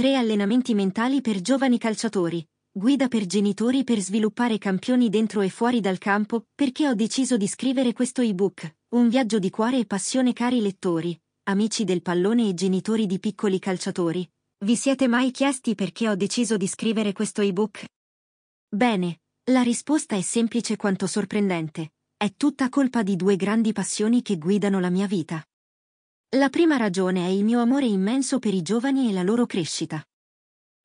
Tre allenamenti mentali per giovani calciatori. Guida per genitori per sviluppare campioni dentro e fuori dal campo, perché ho deciso di scrivere questo ebook. Un viaggio di cuore e passione cari lettori, amici del pallone e genitori di piccoli calciatori. Vi siete mai chiesti perché ho deciso di scrivere questo ebook? Bene, la risposta è semplice quanto sorprendente. È tutta colpa di due grandi passioni che guidano la mia vita. La prima ragione è il mio amore immenso per i giovani e la loro crescita.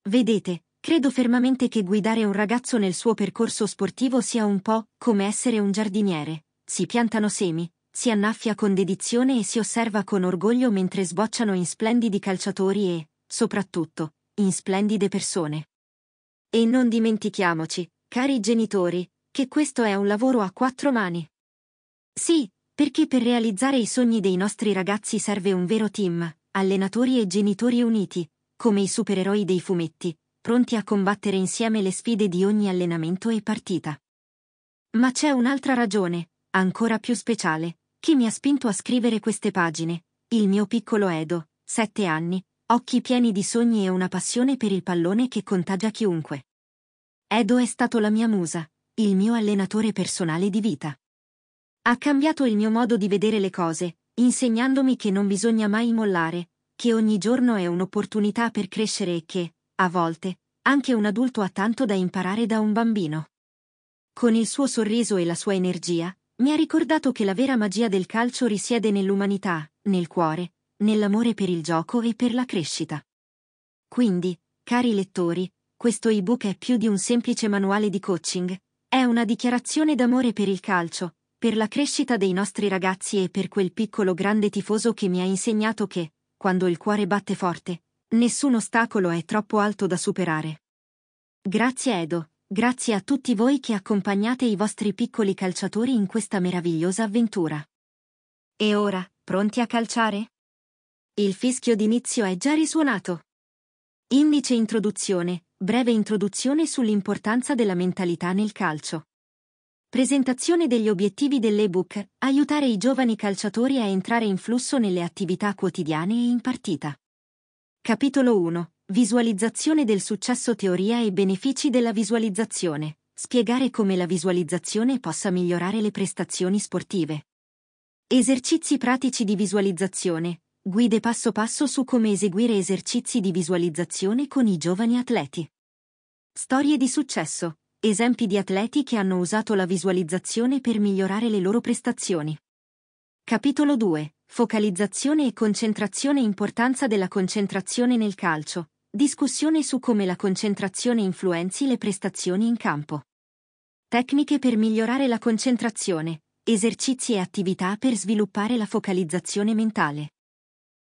Vedete, credo fermamente che guidare un ragazzo nel suo percorso sportivo sia un po' come essere un giardiniere. Si piantano semi, si annaffia con dedizione e si osserva con orgoglio mentre sbocciano in splendidi calciatori e, soprattutto, in splendide persone. E non dimentichiamoci, cari genitori, che questo è un lavoro a quattro mani. Sì, perché per realizzare i sogni dei nostri ragazzi serve un vero team, allenatori e genitori uniti, come i supereroi dei fumetti, pronti a combattere insieme le sfide di ogni allenamento e partita. Ma c'è un'altra ragione, ancora più speciale, che mi ha spinto a scrivere queste pagine, il mio piccolo Edo, sette anni, occhi pieni di sogni e una passione per il pallone che contagia chiunque. Edo è stato la mia musa, il mio allenatore personale di vita. Ha cambiato il mio modo di vedere le cose, insegnandomi che non bisogna mai mollare, che ogni giorno è un'opportunità per crescere e che, a volte, anche un adulto ha tanto da imparare da un bambino. Con il suo sorriso e la sua energia, mi ha ricordato che la vera magia del calcio risiede nell'umanità, nel cuore, nell'amore per il gioco e per la crescita. Quindi, cari lettori, questo ebook è più di un semplice manuale di coaching, è una dichiarazione d'amore per il calcio, per la crescita dei nostri ragazzi e per quel piccolo grande tifoso che mi ha insegnato che, quando il cuore batte forte, nessun ostacolo è troppo alto da superare. Grazie Edo, grazie a tutti voi che accompagnate i vostri piccoli calciatori in questa meravigliosa avventura. E ora, pronti a calciare? Il fischio d'inizio è già risuonato. Indice introduzione, breve introduzione sull'importanza della mentalità nel calcio. Presentazione degli obiettivi dell'ebook, aiutare i giovani calciatori a entrare in flusso nelle attività quotidiane e in partita. Capitolo 1. Visualizzazione del successo teoria e benefici della visualizzazione. Spiegare come la visualizzazione possa migliorare le prestazioni sportive. Esercizi pratici di visualizzazione. Guide passo passo su come eseguire esercizi di visualizzazione con i giovani atleti. Storie di successo Esempi di atleti che hanno usato la visualizzazione per migliorare le loro prestazioni. Capitolo 2. Focalizzazione e concentrazione Importanza della concentrazione nel calcio. Discussione su come la concentrazione influenzi le prestazioni in campo. Tecniche per migliorare la concentrazione. Esercizi e attività per sviluppare la focalizzazione mentale.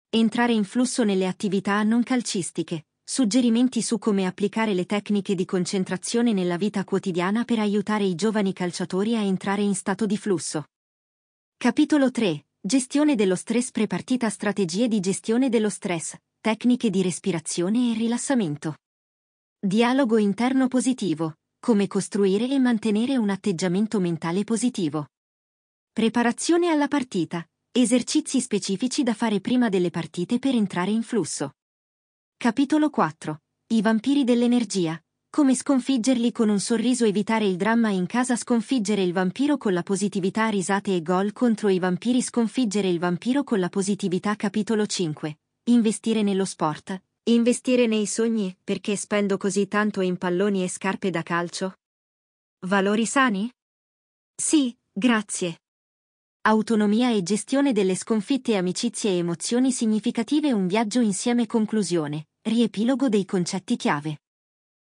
Entrare in flusso nelle attività non calcistiche. Suggerimenti su come applicare le tecniche di concentrazione nella vita quotidiana per aiutare i giovani calciatori a entrare in stato di flusso. Capitolo 3. Gestione dello stress prepartita Strategie di gestione dello stress, tecniche di respirazione e rilassamento. Dialogo interno positivo. Come costruire e mantenere un atteggiamento mentale positivo. Preparazione alla partita. Esercizi specifici da fare prima delle partite per entrare in flusso. Capitolo 4. I vampiri dell'energia. Come sconfiggerli con un sorriso evitare il dramma in casa sconfiggere il vampiro con la positività risate e gol contro i vampiri sconfiggere il vampiro con la positività Capitolo 5. Investire nello sport. Investire nei sogni, perché spendo così tanto in palloni e scarpe da calcio? Valori sani? Sì, grazie. Autonomia e gestione delle sconfitte amicizie e emozioni significative un viaggio insieme conclusione. Riepilogo dei concetti chiave.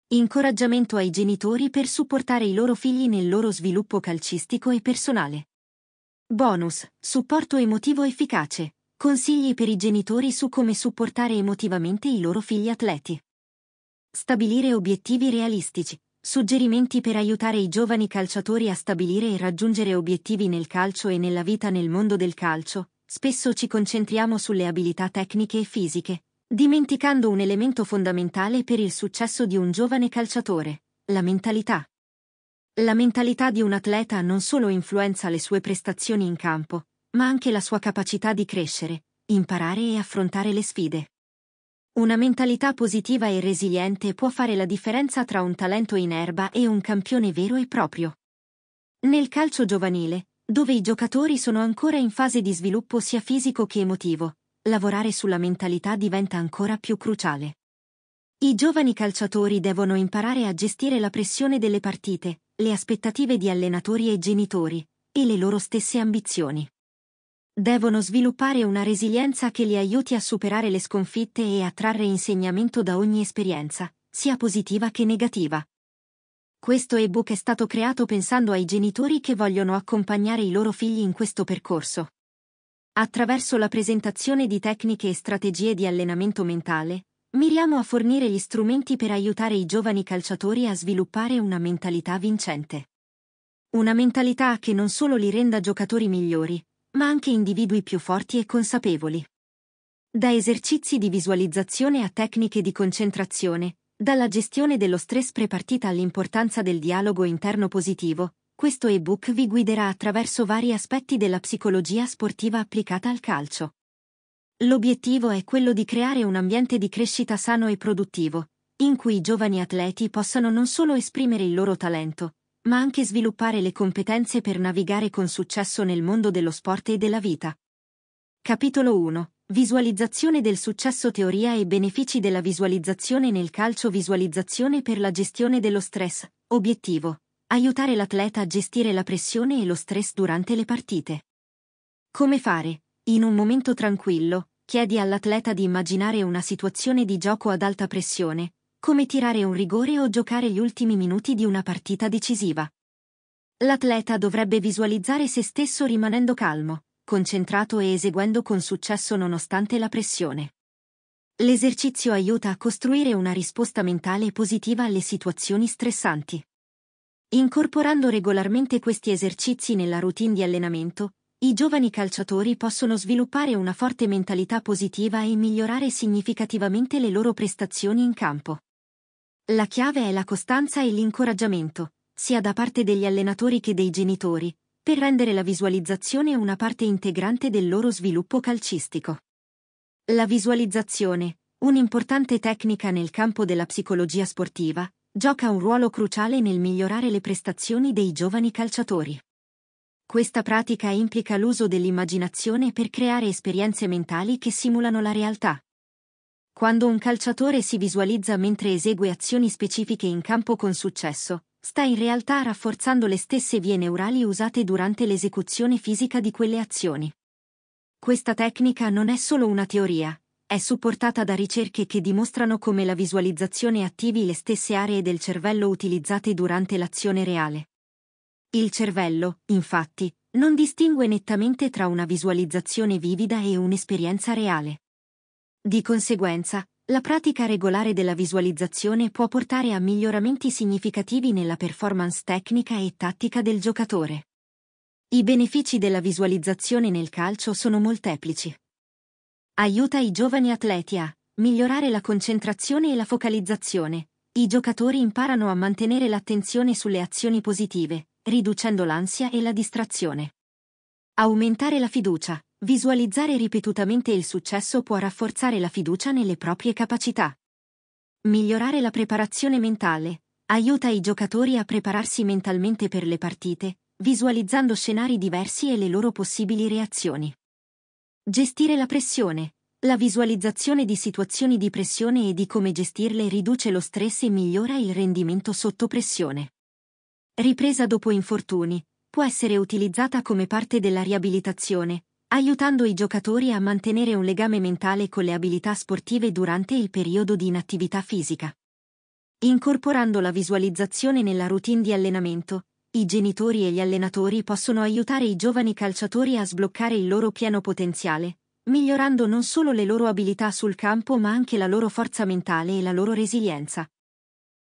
Incoraggiamento ai genitori per supportare i loro figli nel loro sviluppo calcistico e personale. Bonus, supporto emotivo efficace. Consigli per i genitori su come supportare emotivamente i loro figli atleti. Stabilire obiettivi realistici. Suggerimenti per aiutare i giovani calciatori a stabilire e raggiungere obiettivi nel calcio e nella vita nel mondo del calcio. Spesso ci concentriamo sulle abilità tecniche e fisiche, dimenticando un elemento fondamentale per il successo di un giovane calciatore, la mentalità. La mentalità di un atleta non solo influenza le sue prestazioni in campo, ma anche la sua capacità di crescere, imparare e affrontare le sfide. Una mentalità positiva e resiliente può fare la differenza tra un talento in erba e un campione vero e proprio. Nel calcio giovanile, dove i giocatori sono ancora in fase di sviluppo sia fisico che emotivo, lavorare sulla mentalità diventa ancora più cruciale. I giovani calciatori devono imparare a gestire la pressione delle partite, le aspettative di allenatori e genitori, e le loro stesse ambizioni. Devono sviluppare una resilienza che li aiuti a superare le sconfitte e a trarre insegnamento da ogni esperienza, sia positiva che negativa. Questo ebook è stato creato pensando ai genitori che vogliono accompagnare i loro figli in questo percorso. Attraverso la presentazione di tecniche e strategie di allenamento mentale, miriamo a fornire gli strumenti per aiutare i giovani calciatori a sviluppare una mentalità vincente. Una mentalità che non solo li renda giocatori migliori, ma anche individui più forti e consapevoli. Da esercizi di visualizzazione a tecniche di concentrazione, dalla gestione dello stress prepartita all'importanza del dialogo interno positivo, questo ebook vi guiderà attraverso vari aspetti della psicologia sportiva applicata al calcio. L'obiettivo è quello di creare un ambiente di crescita sano e produttivo, in cui i giovani atleti possano non solo esprimere il loro talento, ma anche sviluppare le competenze per navigare con successo nel mondo dello sport e della vita. Capitolo 1. Visualizzazione del successo Teoria e benefici della visualizzazione nel calcio Visualizzazione per la gestione dello stress. Obiettivo. Aiutare l'atleta a gestire la pressione e lo stress durante le partite. Come fare? In un momento tranquillo, chiedi all'atleta di immaginare una situazione di gioco ad alta pressione, come tirare un rigore o giocare gli ultimi minuti di una partita decisiva. L'atleta dovrebbe visualizzare se stesso rimanendo calmo, concentrato e eseguendo con successo nonostante la pressione. L'esercizio aiuta a costruire una risposta mentale positiva alle situazioni stressanti. Incorporando regolarmente questi esercizi nella routine di allenamento, i giovani calciatori possono sviluppare una forte mentalità positiva e migliorare significativamente le loro prestazioni in campo. La chiave è la costanza e l'incoraggiamento, sia da parte degli allenatori che dei genitori, per rendere la visualizzazione una parte integrante del loro sviluppo calcistico. La visualizzazione, un'importante tecnica nel campo della psicologia sportiva, gioca un ruolo cruciale nel migliorare le prestazioni dei giovani calciatori. Questa pratica implica l'uso dell'immaginazione per creare esperienze mentali che simulano la realtà. Quando un calciatore si visualizza mentre esegue azioni specifiche in campo con successo, sta in realtà rafforzando le stesse vie neurali usate durante l'esecuzione fisica di quelle azioni. Questa tecnica non è solo una teoria, è supportata da ricerche che dimostrano come la visualizzazione attivi le stesse aree del cervello utilizzate durante l'azione reale. Il cervello, infatti, non distingue nettamente tra una visualizzazione vivida e un'esperienza reale. Di conseguenza, la pratica regolare della visualizzazione può portare a miglioramenti significativi nella performance tecnica e tattica del giocatore. I benefici della visualizzazione nel calcio sono molteplici. Aiuta i giovani atleti a migliorare la concentrazione e la focalizzazione. I giocatori imparano a mantenere l'attenzione sulle azioni positive, riducendo l'ansia e la distrazione. Aumentare la fiducia. Visualizzare ripetutamente il successo può rafforzare la fiducia nelle proprie capacità. Migliorare la preparazione mentale. Aiuta i giocatori a prepararsi mentalmente per le partite, visualizzando scenari diversi e le loro possibili reazioni. Gestire la pressione. La visualizzazione di situazioni di pressione e di come gestirle riduce lo stress e migliora il rendimento sotto pressione. Ripresa dopo infortuni. Può essere utilizzata come parte della riabilitazione, aiutando i giocatori a mantenere un legame mentale con le abilità sportive durante il periodo di inattività fisica. Incorporando la visualizzazione nella routine di allenamento, i genitori e gli allenatori possono aiutare i giovani calciatori a sbloccare il loro pieno potenziale, migliorando non solo le loro abilità sul campo ma anche la loro forza mentale e la loro resilienza.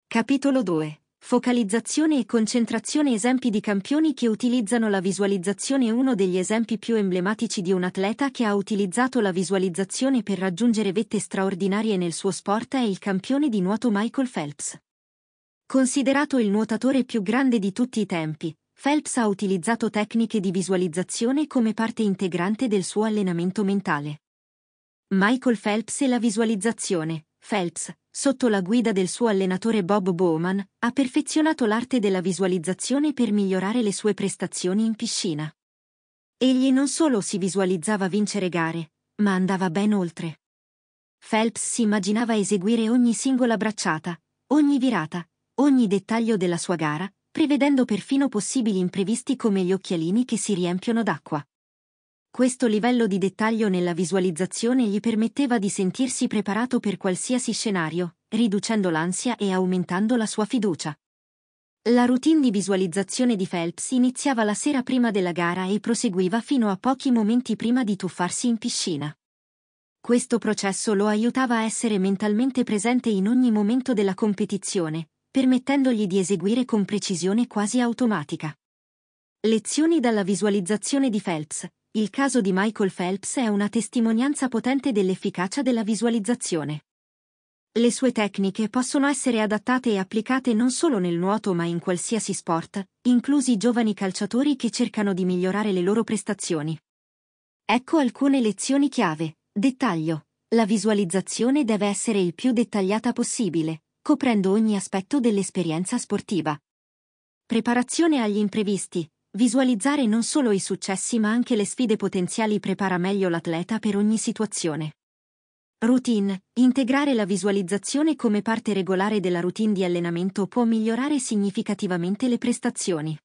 Capitolo 2. Focalizzazione e concentrazione Esempi di campioni che utilizzano la visualizzazione Uno degli esempi più emblematici di un atleta che ha utilizzato la visualizzazione per raggiungere vette straordinarie nel suo sport è il campione di nuoto Michael Phelps. Considerato il nuotatore più grande di tutti i tempi, Phelps ha utilizzato tecniche di visualizzazione come parte integrante del suo allenamento mentale. Michael Phelps e la visualizzazione. Phelps, sotto la guida del suo allenatore Bob Bowman, ha perfezionato l'arte della visualizzazione per migliorare le sue prestazioni in piscina. Egli non solo si visualizzava vincere gare, ma andava ben oltre. Phelps si immaginava eseguire ogni singola bracciata, ogni virata, ogni dettaglio della sua gara, prevedendo perfino possibili imprevisti come gli occhialini che si riempiono d'acqua. Questo livello di dettaglio nella visualizzazione gli permetteva di sentirsi preparato per qualsiasi scenario, riducendo l'ansia e aumentando la sua fiducia. La routine di visualizzazione di Phelps iniziava la sera prima della gara e proseguiva fino a pochi momenti prima di tuffarsi in piscina. Questo processo lo aiutava a essere mentalmente presente in ogni momento della competizione, permettendogli di eseguire con precisione quasi automatica. Lezioni dalla visualizzazione di Phelps. Il caso di Michael Phelps è una testimonianza potente dell'efficacia della visualizzazione. Le sue tecniche possono essere adattate e applicate non solo nel nuoto ma in qualsiasi sport, inclusi giovani calciatori che cercano di migliorare le loro prestazioni. Ecco alcune lezioni chiave. Dettaglio. La visualizzazione deve essere il più dettagliata possibile, coprendo ogni aspetto dell'esperienza sportiva. Preparazione agli imprevisti. Visualizzare non solo i successi ma anche le sfide potenziali prepara meglio l'atleta per ogni situazione. Routine. Integrare la visualizzazione come parte regolare della routine di allenamento può migliorare significativamente le prestazioni.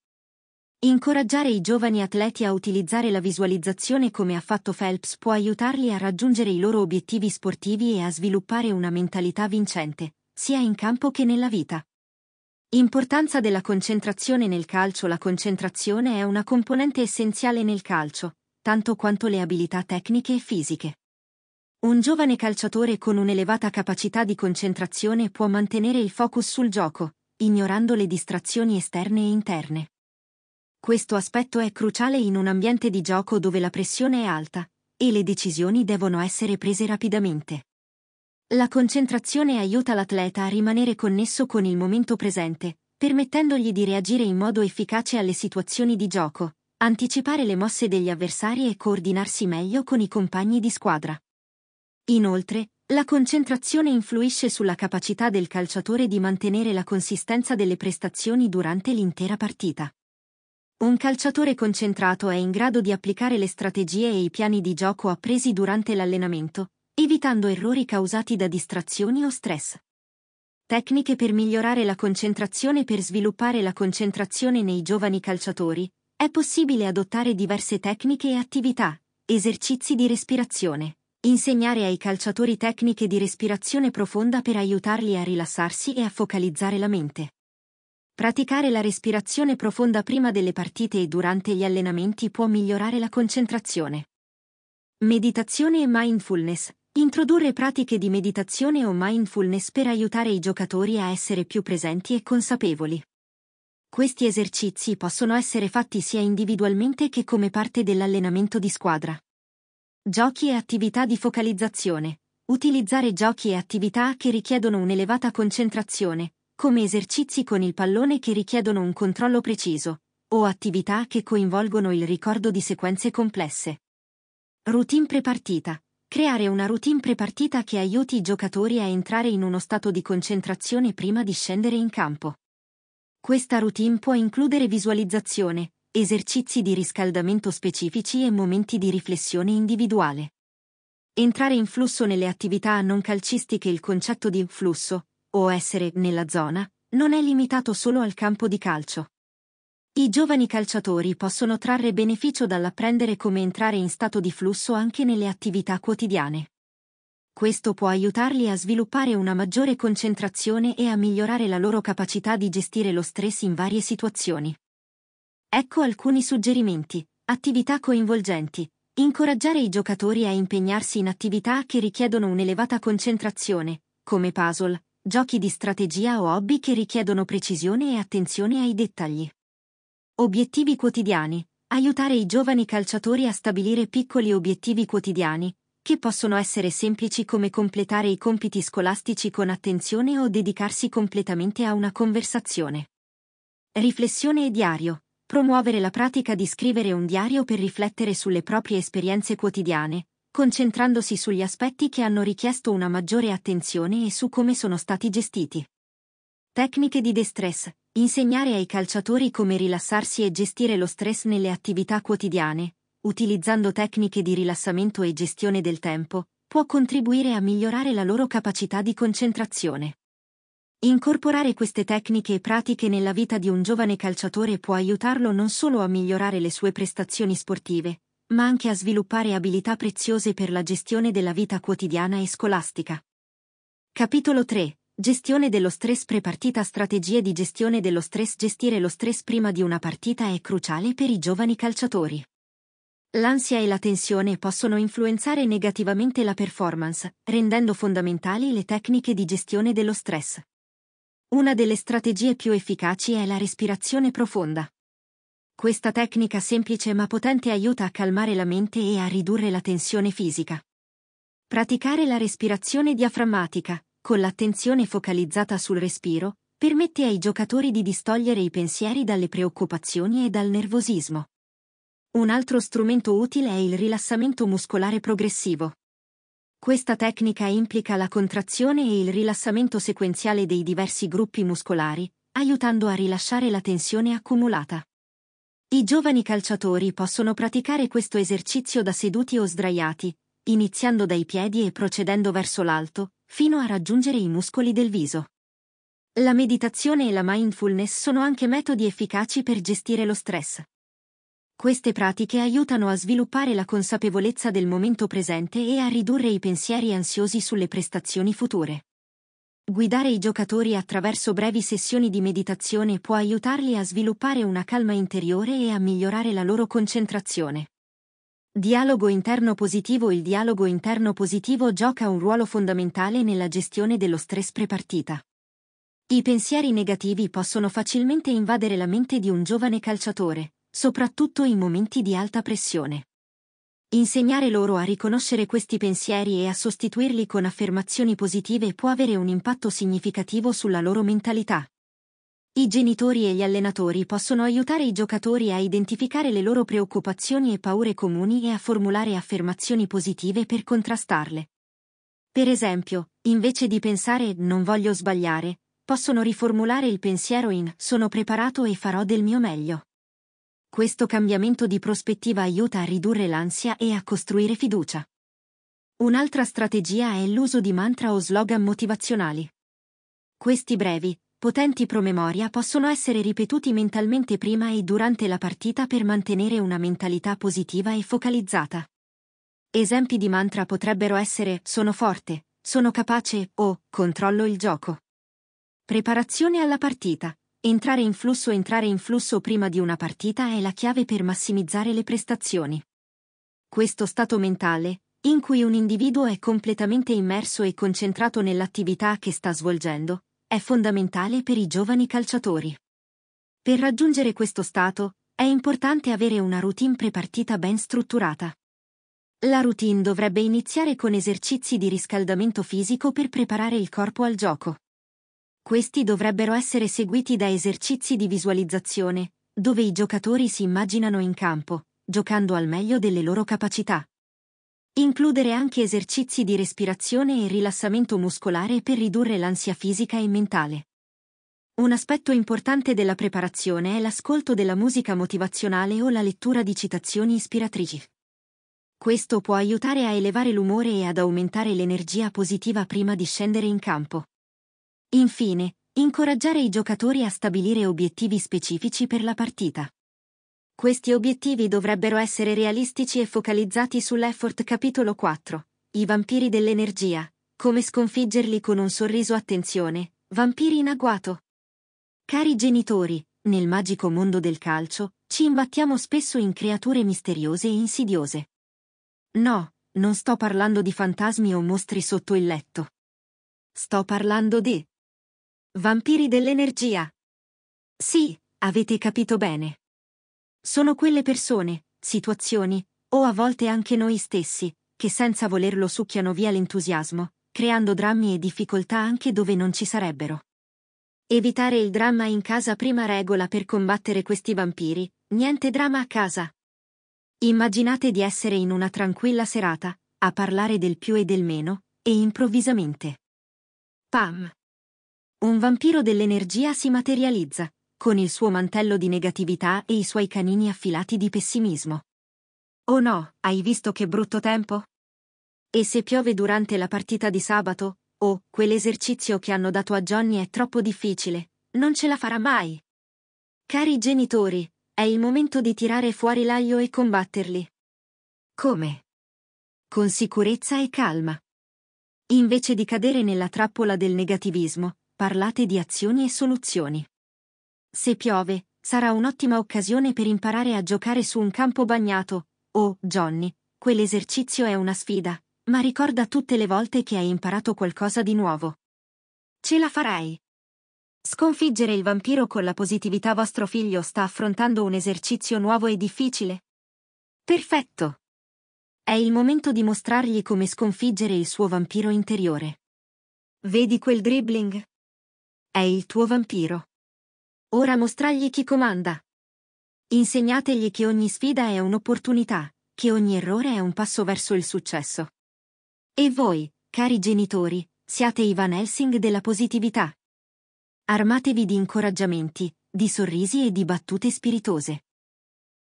Incoraggiare i giovani atleti a utilizzare la visualizzazione come ha fatto Phelps può aiutarli a raggiungere i loro obiettivi sportivi e a sviluppare una mentalità vincente, sia in campo che nella vita. Importanza della concentrazione nel calcio La concentrazione è una componente essenziale nel calcio, tanto quanto le abilità tecniche e fisiche. Un giovane calciatore con un'elevata capacità di concentrazione può mantenere il focus sul gioco, ignorando le distrazioni esterne e interne. Questo aspetto è cruciale in un ambiente di gioco dove la pressione è alta e le decisioni devono essere prese rapidamente. La concentrazione aiuta l'atleta a rimanere connesso con il momento presente, permettendogli di reagire in modo efficace alle situazioni di gioco, anticipare le mosse degli avversari e coordinarsi meglio con i compagni di squadra. Inoltre, la concentrazione influisce sulla capacità del calciatore di mantenere la consistenza delle prestazioni durante l'intera partita. Un calciatore concentrato è in grado di applicare le strategie e i piani di gioco appresi durante l'allenamento, evitando errori causati da distrazioni o stress. Tecniche per migliorare la concentrazione Per sviluppare la concentrazione nei giovani calciatori, è possibile adottare diverse tecniche e attività, esercizi di respirazione, insegnare ai calciatori tecniche di respirazione profonda per aiutarli a rilassarsi e a focalizzare la mente. Praticare la respirazione profonda prima delle partite e durante gli allenamenti può migliorare la concentrazione. Meditazione e mindfulness Introdurre pratiche di meditazione o mindfulness per aiutare i giocatori a essere più presenti e consapevoli. Questi esercizi possono essere fatti sia individualmente che come parte dell'allenamento di squadra. Giochi e attività di focalizzazione. Utilizzare giochi e attività che richiedono un'elevata concentrazione, come esercizi con il pallone che richiedono un controllo preciso, o attività che coinvolgono il ricordo di sequenze complesse. Routine prepartita. Creare una routine prepartita che aiuti i giocatori a entrare in uno stato di concentrazione prima di scendere in campo. Questa routine può includere visualizzazione, esercizi di riscaldamento specifici e momenti di riflessione individuale. Entrare in flusso nelle attività non calcistiche Il concetto di flusso, o essere nella zona, non è limitato solo al campo di calcio. I giovani calciatori possono trarre beneficio dall'apprendere come entrare in stato di flusso anche nelle attività quotidiane. Questo può aiutarli a sviluppare una maggiore concentrazione e a migliorare la loro capacità di gestire lo stress in varie situazioni. Ecco alcuni suggerimenti. Attività coinvolgenti. Incoraggiare i giocatori a impegnarsi in attività che richiedono un'elevata concentrazione, come puzzle, giochi di strategia o hobby che richiedono precisione e attenzione ai dettagli. Obiettivi quotidiani. Aiutare i giovani calciatori a stabilire piccoli obiettivi quotidiani, che possono essere semplici come completare i compiti scolastici con attenzione o dedicarsi completamente a una conversazione. Riflessione e diario. Promuovere la pratica di scrivere un diario per riflettere sulle proprie esperienze quotidiane, concentrandosi sugli aspetti che hanno richiesto una maggiore attenzione e su come sono stati gestiti. Tecniche di destress. Insegnare ai calciatori come rilassarsi e gestire lo stress nelle attività quotidiane, utilizzando tecniche di rilassamento e gestione del tempo, può contribuire a migliorare la loro capacità di concentrazione. Incorporare queste tecniche e pratiche nella vita di un giovane calciatore può aiutarlo non solo a migliorare le sue prestazioni sportive, ma anche a sviluppare abilità preziose per la gestione della vita quotidiana e scolastica. Capitolo 3. Gestione dello stress pre-partita Strategie di gestione dello stress Gestire lo stress prima di una partita è cruciale per i giovani calciatori. L'ansia e la tensione possono influenzare negativamente la performance, rendendo fondamentali le tecniche di gestione dello stress. Una delle strategie più efficaci è la respirazione profonda. Questa tecnica semplice ma potente aiuta a calmare la mente e a ridurre la tensione fisica. Praticare la respirazione diaframmatica, con l'attenzione focalizzata sul respiro, permette ai giocatori di distogliere i pensieri dalle preoccupazioni e dal nervosismo. Un altro strumento utile è il rilassamento muscolare progressivo. Questa tecnica implica la contrazione e il rilassamento sequenziale dei diversi gruppi muscolari, aiutando a rilasciare la tensione accumulata. I giovani calciatori possono praticare questo esercizio da seduti o sdraiati, iniziando dai piedi e procedendo verso l'alto, fino a raggiungere i muscoli del viso. La meditazione e la mindfulness sono anche metodi efficaci per gestire lo stress. Queste pratiche aiutano a sviluppare la consapevolezza del momento presente e a ridurre i pensieri ansiosi sulle prestazioni future. Guidare i giocatori attraverso brevi sessioni di meditazione può aiutarli a sviluppare una calma interiore e a migliorare la loro concentrazione. Dialogo interno positivo Il dialogo interno positivo gioca un ruolo fondamentale nella gestione dello stress prepartita. I pensieri negativi possono facilmente invadere la mente di un giovane calciatore, soprattutto in momenti di alta pressione. Insegnare loro a riconoscere questi pensieri e a sostituirli con affermazioni positive può avere un impatto significativo sulla loro mentalità. I genitori e gli allenatori possono aiutare i giocatori a identificare le loro preoccupazioni e paure comuni e a formulare affermazioni positive per contrastarle. Per esempio, invece di pensare non voglio sbagliare, possono riformulare il pensiero in sono preparato e farò del mio meglio. Questo cambiamento di prospettiva aiuta a ridurre l'ansia e a costruire fiducia. Un'altra strategia è l'uso di mantra o slogan motivazionali. Questi brevi, potenti promemoria possono essere ripetuti mentalmente prima e durante la partita per mantenere una mentalità positiva e focalizzata. Esempi di mantra potrebbero essere sono forte, sono capace o controllo il gioco. Preparazione alla partita. Entrare in flusso Entrare in flusso prima di una partita è la chiave per massimizzare le prestazioni. Questo stato mentale, in cui un individuo è completamente immerso e concentrato nell'attività che sta svolgendo, è fondamentale per i giovani calciatori. Per raggiungere questo stato, è importante avere una routine prepartita ben strutturata. La routine dovrebbe iniziare con esercizi di riscaldamento fisico per preparare il corpo al gioco. Questi dovrebbero essere seguiti da esercizi di visualizzazione, dove i giocatori si immaginano in campo, giocando al meglio delle loro capacità. Includere anche esercizi di respirazione e rilassamento muscolare per ridurre l'ansia fisica e mentale. Un aspetto importante della preparazione è l'ascolto della musica motivazionale o la lettura di citazioni ispiratrici. Questo può aiutare a elevare l'umore e ad aumentare l'energia positiva prima di scendere in campo. Infine, incoraggiare i giocatori a stabilire obiettivi specifici per la partita. Questi obiettivi dovrebbero essere realistici e focalizzati sull'effort capitolo 4. I vampiri dell'energia. Come sconfiggerli con un sorriso attenzione. Vampiri in agguato. Cari genitori, nel magico mondo del calcio, ci imbattiamo spesso in creature misteriose e insidiose. No, non sto parlando di fantasmi o mostri sotto il letto. Sto parlando di... Vampiri dell'energia. Sì, avete capito bene. Sono quelle persone, situazioni, o a volte anche noi stessi, che senza volerlo succhiano via l'entusiasmo, creando drammi e difficoltà anche dove non ci sarebbero. Evitare il dramma in casa prima regola per combattere questi vampiri, niente dramma a casa. Immaginate di essere in una tranquilla serata, a parlare del più e del meno, e improvvisamente. Pam! Un vampiro dell'energia si materializza, con il suo mantello di negatività e i suoi canini affilati di pessimismo. Oh no, hai visto che brutto tempo? E se piove durante la partita di sabato, oh, quell'esercizio che hanno dato a Johnny è troppo difficile, non ce la farà mai. Cari genitori, è il momento di tirare fuori l'aio e combatterli. Come? Con sicurezza e calma. Invece di cadere nella trappola del negativismo, parlate di azioni e soluzioni. Se piove, sarà un'ottima occasione per imparare a giocare su un campo bagnato. Oh, Johnny, quell'esercizio è una sfida, ma ricorda tutte le volte che hai imparato qualcosa di nuovo. Ce la farai! Sconfiggere il vampiro con la positività vostro figlio sta affrontando un esercizio nuovo e difficile. Perfetto! È il momento di mostrargli come sconfiggere il suo vampiro interiore. Vedi quel dribbling? È il tuo vampiro. Ora mostragli chi comanda. Insegnategli che ogni sfida è un'opportunità, che ogni errore è un passo verso il successo. E voi, cari genitori, siate i Van Helsing della positività. Armatevi di incoraggiamenti, di sorrisi e di battute spiritose.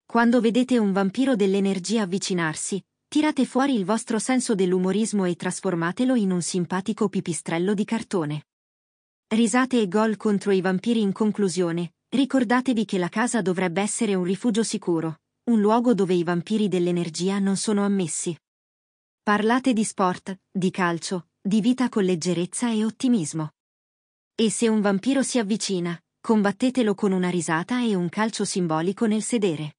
Quando vedete un vampiro dell'energia avvicinarsi, tirate fuori il vostro senso dell'umorismo e trasformatelo in un simpatico pipistrello di cartone. Risate e gol contro i vampiri in conclusione. Ricordatevi che la casa dovrebbe essere un rifugio sicuro, un luogo dove i vampiri dell'energia non sono ammessi. Parlate di sport, di calcio, di vita con leggerezza e ottimismo. E se un vampiro si avvicina, combattetelo con una risata e un calcio simbolico nel sedere.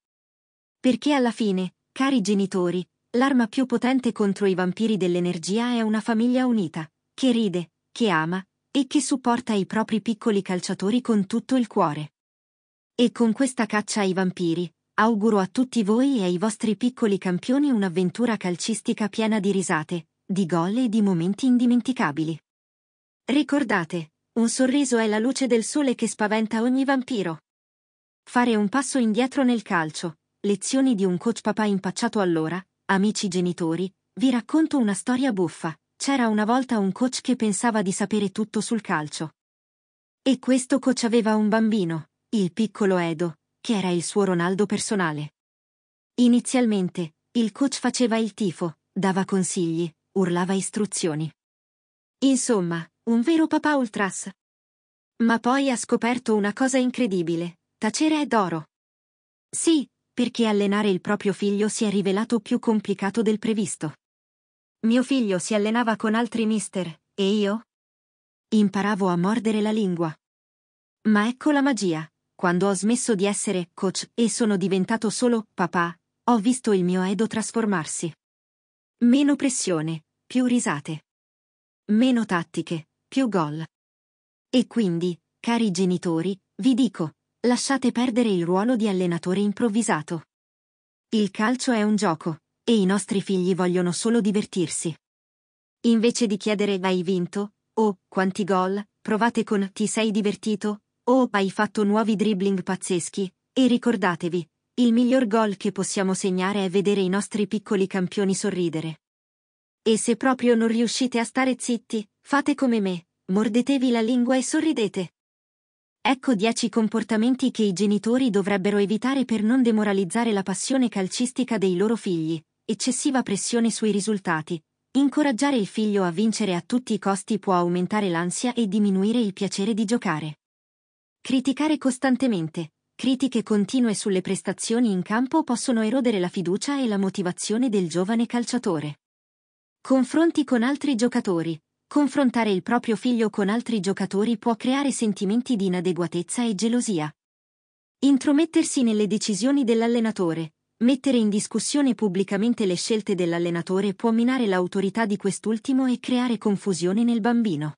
Perché alla fine, cari genitori, l'arma più potente contro i vampiri dell'energia è una famiglia unita, che ride, che ama, e che supporta i propri piccoli calciatori con tutto il cuore. E con questa caccia ai vampiri, auguro a tutti voi e ai vostri piccoli campioni un'avventura calcistica piena di risate, di gol e di momenti indimenticabili. Ricordate, un sorriso è la luce del sole che spaventa ogni vampiro. Fare un passo indietro nel calcio, lezioni di un coach papà impacciato allora, amici genitori, vi racconto una storia buffa. C'era una volta un coach che pensava di sapere tutto sul calcio. E questo coach aveva un bambino, il piccolo Edo, che era il suo Ronaldo personale. Inizialmente, il coach faceva il tifo, dava consigli, urlava istruzioni. Insomma, un vero papà ultras. Ma poi ha scoperto una cosa incredibile, tacere è d'oro. Sì, perché allenare il proprio figlio si è rivelato più complicato del previsto. Mio figlio si allenava con altri mister, e io? Imparavo a mordere la lingua. Ma ecco la magia. Quando ho smesso di essere coach e sono diventato solo papà, ho visto il mio Edo trasformarsi. Meno pressione, più risate. Meno tattiche, più gol. E quindi, cari genitori, vi dico, lasciate perdere il ruolo di allenatore improvvisato. Il calcio è un gioco, e i nostri figli vogliono solo divertirsi. Invece di chiedere hai vinto, o quanti gol, provate con ti sei divertito, o hai fatto nuovi dribbling pazzeschi, e ricordatevi, il miglior gol che possiamo segnare è vedere i nostri piccoli campioni sorridere. E se proprio non riuscite a stare zitti, fate come me, mordetevi la lingua e sorridete. Ecco 10 comportamenti che i genitori dovrebbero evitare per non demoralizzare la passione calcistica dei loro figli eccessiva pressione sui risultati. Incoraggiare il figlio a vincere a tutti i costi può aumentare l'ansia e diminuire il piacere di giocare. Criticare costantemente. Critiche continue sulle prestazioni in campo possono erodere la fiducia e la motivazione del giovane calciatore. Confronti con altri giocatori. Confrontare il proprio figlio con altri giocatori può creare sentimenti di inadeguatezza e gelosia. Intromettersi nelle decisioni dell'allenatore. Mettere in discussione pubblicamente le scelte dell'allenatore può minare l'autorità di quest'ultimo e creare confusione nel bambino.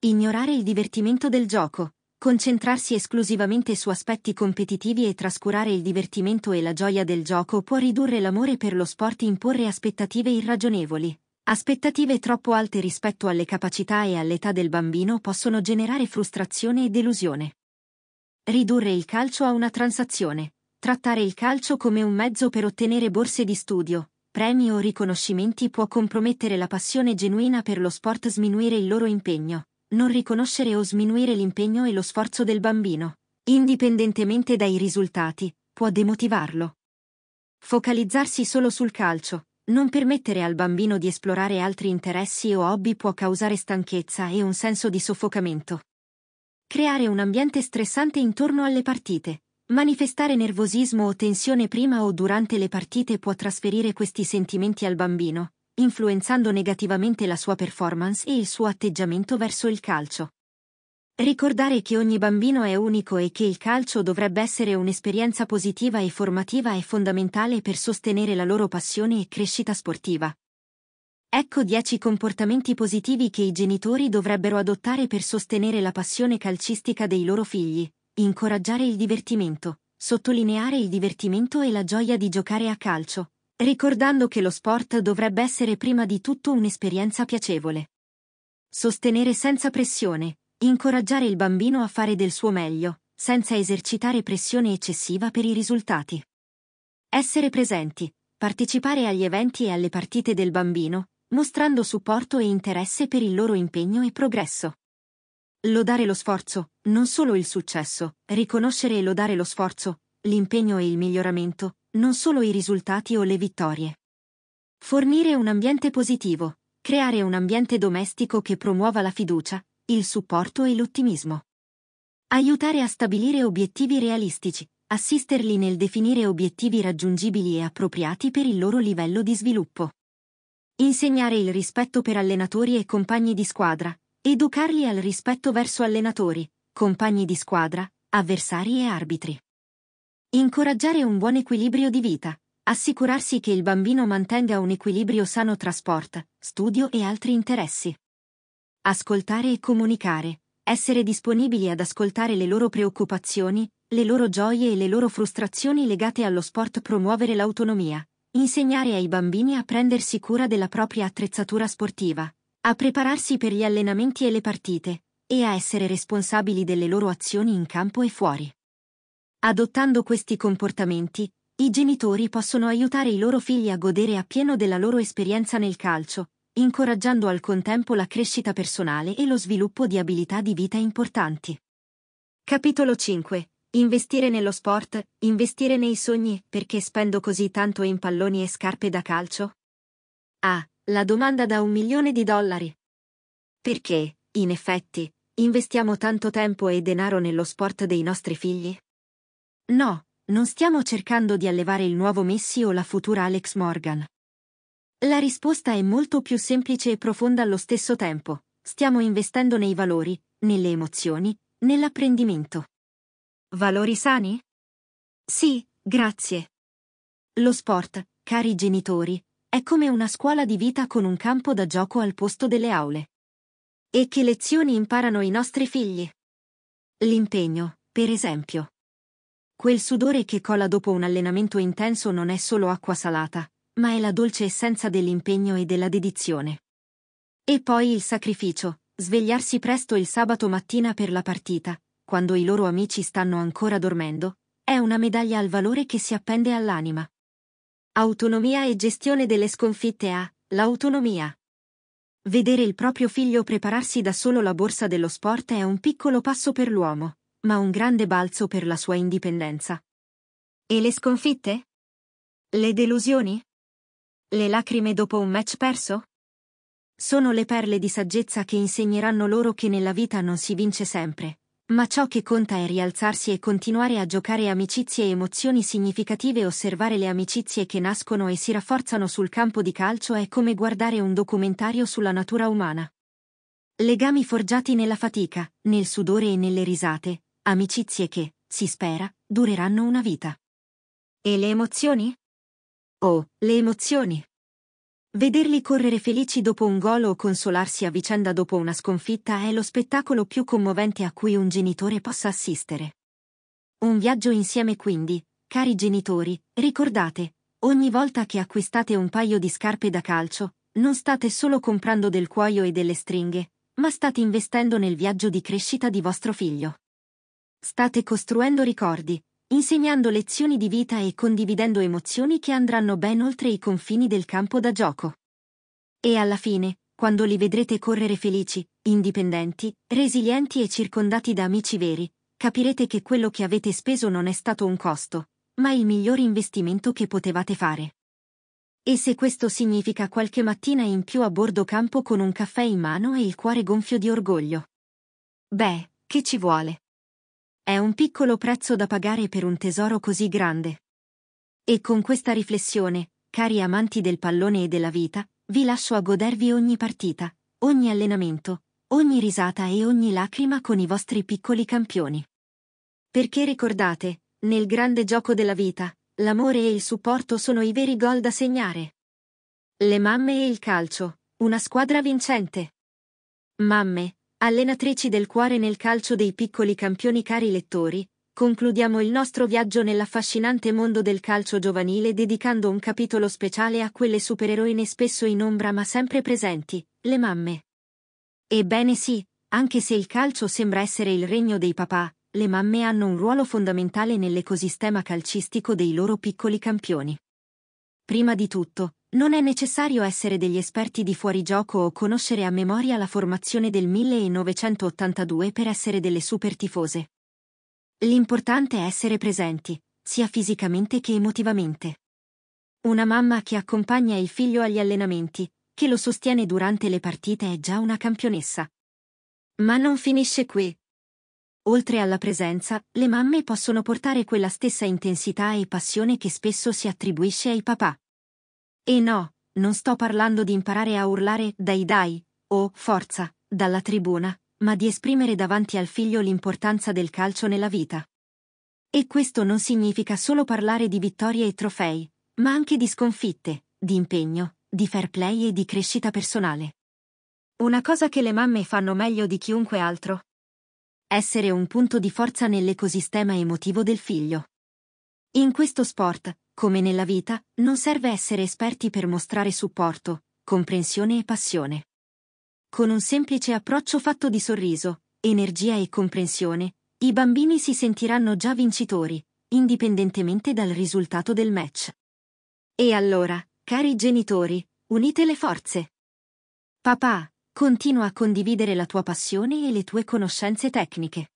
Ignorare il divertimento del gioco, concentrarsi esclusivamente su aspetti competitivi e trascurare il divertimento e la gioia del gioco può ridurre l'amore per lo sport e imporre aspettative irragionevoli. Aspettative troppo alte rispetto alle capacità e all'età del bambino possono generare frustrazione e delusione. Ridurre il calcio a una transazione, Trattare il calcio come un mezzo per ottenere borse di studio, premi o riconoscimenti può compromettere la passione genuina per lo sport sminuire il loro impegno, non riconoscere o sminuire l'impegno e lo sforzo del bambino, indipendentemente dai risultati, può demotivarlo. Focalizzarsi solo sul calcio, non permettere al bambino di esplorare altri interessi o hobby può causare stanchezza e un senso di soffocamento. Creare un ambiente stressante intorno alle partite, Manifestare nervosismo o tensione prima o durante le partite può trasferire questi sentimenti al bambino, influenzando negativamente la sua performance e il suo atteggiamento verso il calcio. Ricordare che ogni bambino è unico e che il calcio dovrebbe essere un'esperienza positiva e formativa è fondamentale per sostenere la loro passione e crescita sportiva. Ecco 10 comportamenti positivi che i genitori dovrebbero adottare per sostenere la passione calcistica dei loro figli incoraggiare il divertimento, sottolineare il divertimento e la gioia di giocare a calcio, ricordando che lo sport dovrebbe essere prima di tutto un'esperienza piacevole. Sostenere senza pressione, incoraggiare il bambino a fare del suo meglio, senza esercitare pressione eccessiva per i risultati. Essere presenti, partecipare agli eventi e alle partite del bambino, mostrando supporto e interesse per il loro impegno e progresso. Lodare lo sforzo, non solo il successo, riconoscere e lodare lo sforzo, l'impegno e il miglioramento, non solo i risultati o le vittorie. Fornire un ambiente positivo, creare un ambiente domestico che promuova la fiducia, il supporto e l'ottimismo. Aiutare a stabilire obiettivi realistici, assisterli nel definire obiettivi raggiungibili e appropriati per il loro livello di sviluppo. Insegnare il rispetto per allenatori e compagni di squadra, Educarli al rispetto verso allenatori, compagni di squadra, avversari e arbitri. Incoraggiare un buon equilibrio di vita. Assicurarsi che il bambino mantenga un equilibrio sano tra sport, studio e altri interessi. Ascoltare e comunicare. Essere disponibili ad ascoltare le loro preoccupazioni, le loro gioie e le loro frustrazioni legate allo sport. Promuovere l'autonomia. Insegnare ai bambini a prendersi cura della propria attrezzatura sportiva, a prepararsi per gli allenamenti e le partite, e a essere responsabili delle loro azioni in campo e fuori. Adottando questi comportamenti, i genitori possono aiutare i loro figli a godere appieno della loro esperienza nel calcio, incoraggiando al contempo la crescita personale e lo sviluppo di abilità di vita importanti. Capitolo 5. Investire nello sport, investire nei sogni, perché spendo così tanto in palloni e scarpe da calcio? A la domanda da un milione di dollari. Perché, in effetti, investiamo tanto tempo e denaro nello sport dei nostri figli? No, non stiamo cercando di allevare il nuovo Messi o la futura Alex Morgan. La risposta è molto più semplice e profonda allo stesso tempo. Stiamo investendo nei valori, nelle emozioni, nell'apprendimento. Valori sani? Sì, grazie. Lo sport, cari genitori, è come una scuola di vita con un campo da gioco al posto delle aule. E che lezioni imparano i nostri figli? L'impegno, per esempio. Quel sudore che cola dopo un allenamento intenso non è solo acqua salata, ma è la dolce essenza dell'impegno e della dedizione. E poi il sacrificio, svegliarsi presto il sabato mattina per la partita, quando i loro amici stanno ancora dormendo, è una medaglia al valore che si appende all'anima. Autonomia e gestione delle sconfitte a l'autonomia. Vedere il proprio figlio prepararsi da solo la borsa dello sport è un piccolo passo per l'uomo, ma un grande balzo per la sua indipendenza. E le sconfitte? Le delusioni? Le lacrime dopo un match perso? Sono le perle di saggezza che insegneranno loro che nella vita non si vince sempre, ma ciò che conta è rialzarsi e continuare a giocare amicizie e emozioni significative osservare le amicizie che nascono e si rafforzano sul campo di calcio è come guardare un documentario sulla natura umana. Legami forgiati nella fatica, nel sudore e nelle risate, amicizie che, si spera, dureranno una vita. E le emozioni? Oh, le emozioni! Vederli correre felici dopo un gol o consolarsi a vicenda dopo una sconfitta è lo spettacolo più commovente a cui un genitore possa assistere. Un viaggio insieme quindi, cari genitori, ricordate, ogni volta che acquistate un paio di scarpe da calcio, non state solo comprando del cuoio e delle stringhe, ma state investendo nel viaggio di crescita di vostro figlio. State costruendo ricordi, insegnando lezioni di vita e condividendo emozioni che andranno ben oltre i confini del campo da gioco. E alla fine, quando li vedrete correre felici, indipendenti, resilienti e circondati da amici veri, capirete che quello che avete speso non è stato un costo, ma il miglior investimento che potevate fare. E se questo significa qualche mattina in più a bordo campo con un caffè in mano e il cuore gonfio di orgoglio? Beh, che ci vuole? È un piccolo prezzo da pagare per un tesoro così grande. E con questa riflessione, cari amanti del pallone e della vita, vi lascio a godervi ogni partita, ogni allenamento, ogni risata e ogni lacrima con i vostri piccoli campioni. Perché ricordate, nel grande gioco della vita, l'amore e il supporto sono i veri gol da segnare. Le mamme e il calcio, una squadra vincente. Mamme, Allenatrici del cuore nel calcio dei piccoli campioni cari lettori, concludiamo il nostro viaggio nell'affascinante mondo del calcio giovanile dedicando un capitolo speciale a quelle supereroine spesso in ombra ma sempre presenti, le mamme. Ebbene sì, anche se il calcio sembra essere il regno dei papà, le mamme hanno un ruolo fondamentale nell'ecosistema calcistico dei loro piccoli campioni. Prima di tutto, non è necessario essere degli esperti di fuorigioco o conoscere a memoria la formazione del 1982 per essere delle super tifose. L'importante è essere presenti, sia fisicamente che emotivamente. Una mamma che accompagna il figlio agli allenamenti, che lo sostiene durante le partite è già una campionessa. Ma non finisce qui. Oltre alla presenza, le mamme possono portare quella stessa intensità e passione che spesso si attribuisce ai papà. E no, non sto parlando di imparare a urlare dai dai, o, forza, dalla tribuna, ma di esprimere davanti al figlio l'importanza del calcio nella vita. E questo non significa solo parlare di vittorie e trofei, ma anche di sconfitte, di impegno, di fair play e di crescita personale. Una cosa che le mamme fanno meglio di chiunque altro. Essere un punto di forza nell'ecosistema emotivo del figlio. In questo sport, come nella vita, non serve essere esperti per mostrare supporto, comprensione e passione. Con un semplice approccio fatto di sorriso, energia e comprensione, i bambini si sentiranno già vincitori, indipendentemente dal risultato del match. E allora, cari genitori, unite le forze. Papà, continua a condividere la tua passione e le tue conoscenze tecniche.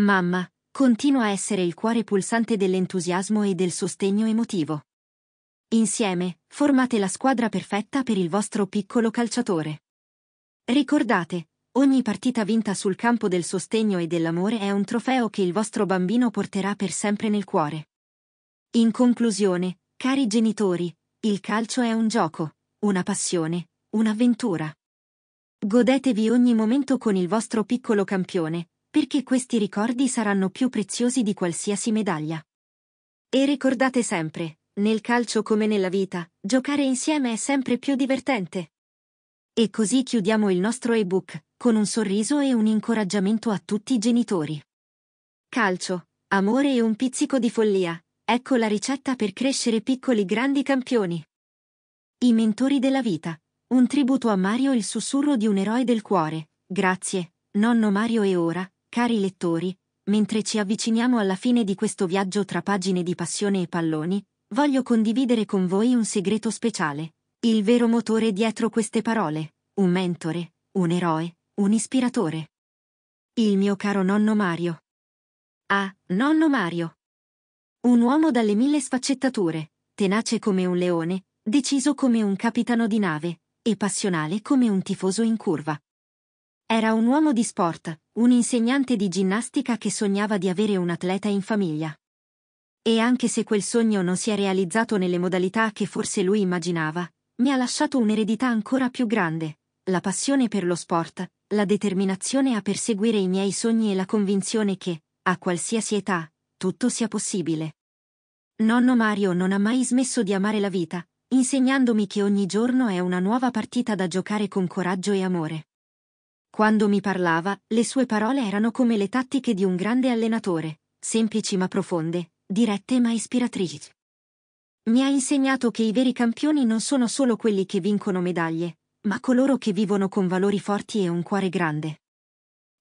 Mamma, continua a essere il cuore pulsante dell'entusiasmo e del sostegno emotivo. Insieme, formate la squadra perfetta per il vostro piccolo calciatore. Ricordate, ogni partita vinta sul campo del sostegno e dell'amore è un trofeo che il vostro bambino porterà per sempre nel cuore. In conclusione, cari genitori, il calcio è un gioco, una passione, un'avventura. Godetevi ogni momento con il vostro piccolo campione, perché questi ricordi saranno più preziosi di qualsiasi medaglia. E ricordate sempre, nel calcio come nella vita, giocare insieme è sempre più divertente. E così chiudiamo il nostro ebook, con un sorriso e un incoraggiamento a tutti i genitori. Calcio, amore e un pizzico di follia, ecco la ricetta per crescere piccoli grandi campioni. I mentori della vita. Un tributo a Mario il sussurro di un eroe del cuore. Grazie, nonno Mario e ora, Cari lettori, mentre ci avviciniamo alla fine di questo viaggio tra pagine di passione e palloni, voglio condividere con voi un segreto speciale. Il vero motore dietro queste parole. Un mentore, un eroe, un ispiratore. Il mio caro nonno Mario. Ah, nonno Mario. Un uomo dalle mille sfaccettature, tenace come un leone, deciso come un capitano di nave, e passionale come un tifoso in curva. Era un uomo di sport, un insegnante di ginnastica che sognava di avere un atleta in famiglia. E anche se quel sogno non si è realizzato nelle modalità che forse lui immaginava, mi ha lasciato un'eredità ancora più grande, la passione per lo sport, la determinazione a perseguire i miei sogni e la convinzione che, a qualsiasi età, tutto sia possibile. Nonno Mario non ha mai smesso di amare la vita, insegnandomi che ogni giorno è una nuova partita da giocare con coraggio e amore. Quando mi parlava, le sue parole erano come le tattiche di un grande allenatore, semplici ma profonde, dirette ma ispiratrici. Mi ha insegnato che i veri campioni non sono solo quelli che vincono medaglie, ma coloro che vivono con valori forti e un cuore grande.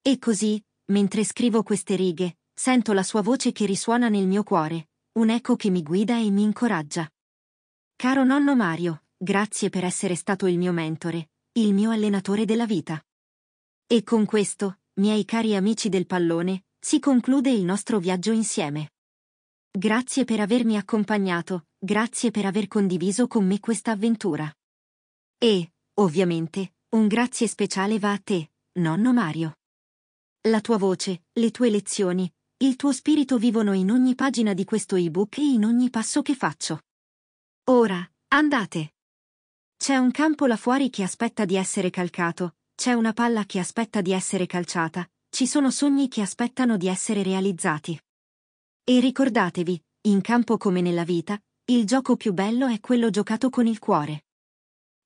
E così, mentre scrivo queste righe, sento la sua voce che risuona nel mio cuore, un eco che mi guida e mi incoraggia. Caro nonno Mario, grazie per essere stato il mio mentore, il mio allenatore della vita. E con questo, miei cari amici del pallone, si conclude il nostro viaggio insieme. Grazie per avermi accompagnato, grazie per aver condiviso con me questa avventura. E, ovviamente, un grazie speciale va a te, nonno Mario. La tua voce, le tue lezioni, il tuo spirito vivono in ogni pagina di questo ebook e in ogni passo che faccio. Ora, andate! C'è un campo là fuori che aspetta di essere calcato, c'è una palla che aspetta di essere calciata, ci sono sogni che aspettano di essere realizzati. E ricordatevi, in campo come nella vita, il gioco più bello è quello giocato con il cuore.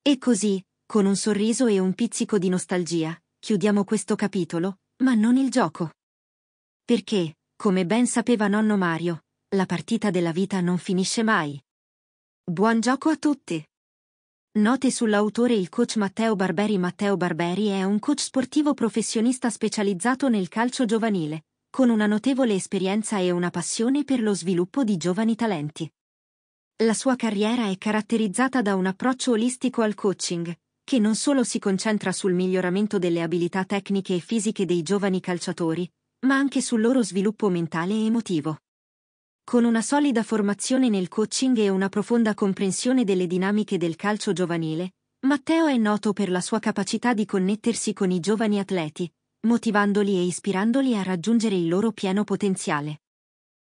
E così, con un sorriso e un pizzico di nostalgia, chiudiamo questo capitolo, ma non il gioco. Perché, come ben sapeva nonno Mario, la partita della vita non finisce mai. Buon gioco a tutti! Note sull'autore Il coach Matteo Barberi Matteo Barberi è un coach sportivo professionista specializzato nel calcio giovanile, con una notevole esperienza e una passione per lo sviluppo di giovani talenti. La sua carriera è caratterizzata da un approccio olistico al coaching, che non solo si concentra sul miglioramento delle abilità tecniche e fisiche dei giovani calciatori, ma anche sul loro sviluppo mentale e emotivo. Con una solida formazione nel coaching e una profonda comprensione delle dinamiche del calcio giovanile, Matteo è noto per la sua capacità di connettersi con i giovani atleti, motivandoli e ispirandoli a raggiungere il loro pieno potenziale.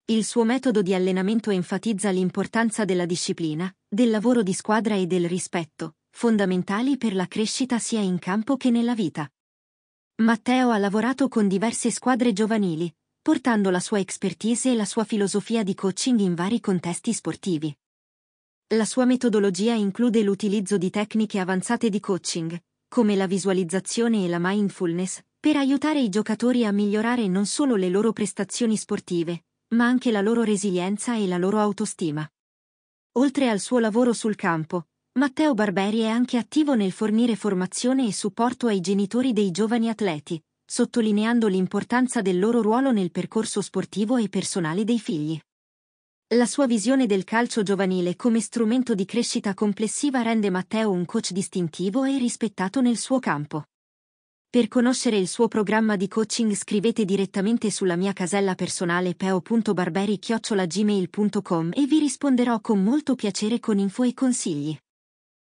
Il suo metodo di allenamento enfatizza l'importanza della disciplina, del lavoro di squadra e del rispetto, fondamentali per la crescita sia in campo che nella vita. Matteo ha lavorato con diverse squadre giovanili, portando la sua expertise e la sua filosofia di coaching in vari contesti sportivi. La sua metodologia include l'utilizzo di tecniche avanzate di coaching, come la visualizzazione e la mindfulness, per aiutare i giocatori a migliorare non solo le loro prestazioni sportive, ma anche la loro resilienza e la loro autostima. Oltre al suo lavoro sul campo, Matteo Barberi è anche attivo nel fornire formazione e supporto ai genitori dei giovani atleti, sottolineando l'importanza del loro ruolo nel percorso sportivo e personale dei figli. La sua visione del calcio giovanile come strumento di crescita complessiva rende Matteo un coach distintivo e rispettato nel suo campo. Per conoscere il suo programma di coaching scrivete direttamente sulla mia casella personale peo.barberi-gmail.com e vi risponderò con molto piacere con info e consigli.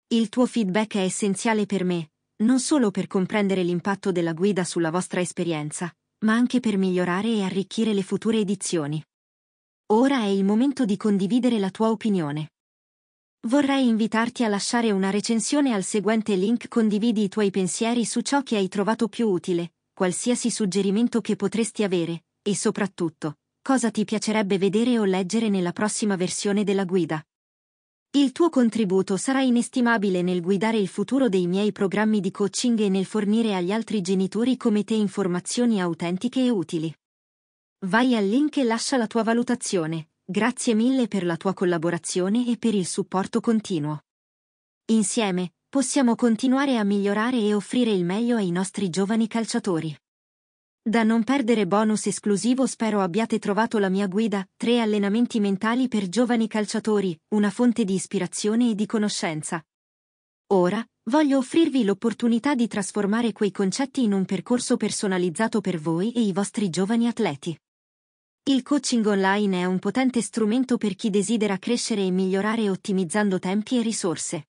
Il tuo feedback è essenziale per me, non solo per comprendere l'impatto della guida sulla vostra esperienza, ma anche per migliorare e arricchire le future edizioni. Ora è il momento di condividere la tua opinione. Vorrei invitarti a lasciare una recensione al seguente link condividi i tuoi pensieri su ciò che hai trovato più utile, qualsiasi suggerimento che potresti avere, e soprattutto, cosa ti piacerebbe vedere o leggere nella prossima versione della guida. Il tuo contributo sarà inestimabile nel guidare il futuro dei miei programmi di coaching e nel fornire agli altri genitori come te informazioni autentiche e utili. Vai al link e lascia la tua valutazione. Grazie mille per la tua collaborazione e per il supporto continuo. Insieme, possiamo continuare a migliorare e offrire il meglio ai nostri giovani calciatori. Da non perdere bonus esclusivo spero abbiate trovato la mia guida, 3 allenamenti mentali per giovani calciatori, una fonte di ispirazione e di conoscenza. Ora, voglio offrirvi l'opportunità di trasformare quei concetti in un percorso personalizzato per voi e i vostri giovani atleti. Il coaching online è un potente strumento per chi desidera crescere e migliorare ottimizzando tempi e risorse.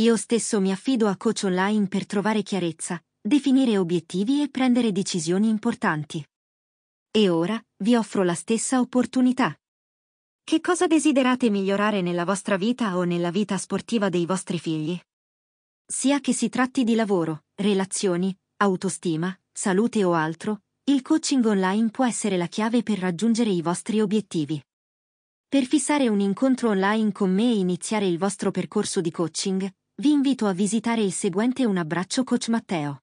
Io stesso mi affido a coach online per trovare chiarezza, definire obiettivi e prendere decisioni importanti. E ora vi offro la stessa opportunità. Che cosa desiderate migliorare nella vostra vita o nella vita sportiva dei vostri figli? Sia che si tratti di lavoro, relazioni, autostima, salute o altro, il coaching online può essere la chiave per raggiungere i vostri obiettivi. Per fissare un incontro online con me e iniziare il vostro percorso di coaching, vi invito a visitare il seguente Un abbraccio Coach Matteo.